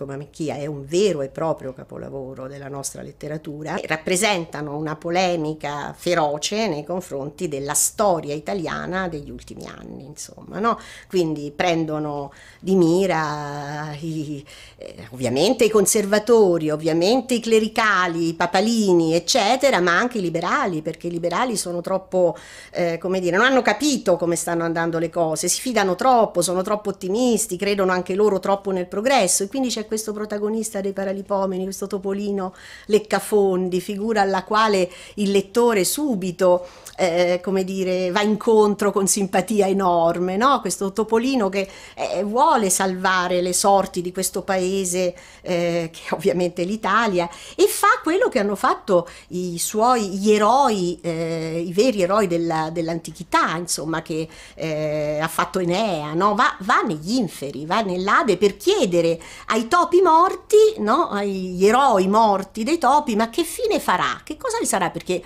come Amichia è un vero e proprio capolavoro della nostra letteratura, rappresentano una polemica feroce nei confronti della storia italiana degli ultimi anni, insomma, no? quindi prendono di mira i, eh, ovviamente i conservatori, ovviamente i clericali, i papalini, eccetera, ma anche i liberali, perché i liberali sono troppo, eh, come dire, non hanno capito come stanno andando le cose, si fidano troppo, sono troppo ottimisti, credono anche loro troppo nel progresso e quindi c'è questo protagonista dei Paralipomeni, questo Topolino Leccafondi, figura alla quale il lettore subito, eh, come dire, va incontro con simpatia enorme, no? questo Topolino che eh, vuole salvare le sorti di questo paese, eh, che è ovviamente l'Italia, e fa quello che hanno fatto i suoi gli eroi, eh, i veri eroi della, dell'antichità, insomma, che eh, ha fatto Enea, no? va, va negli inferi, va nell'Ade per chiedere ai topi topi morti, no? gli eroi morti dei topi, ma che fine farà? Che cosa vi sarà? Perché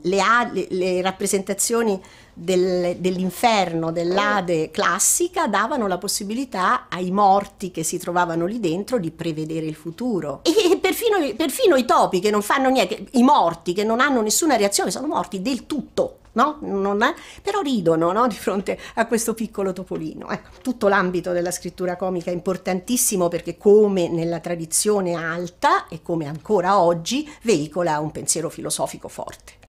le, le, le rappresentazioni del, dell'inferno, dell'Ade classica, davano la possibilità ai morti che si trovavano lì dentro di prevedere il futuro. E perfino, perfino i topi che non fanno niente, i morti che non hanno nessuna reazione, sono morti del tutto no? Non è, però ridono no? di fronte a questo piccolo topolino. Ecco, tutto l'ambito della scrittura comica è importantissimo perché come nella tradizione alta e come ancora oggi veicola un pensiero filosofico forte.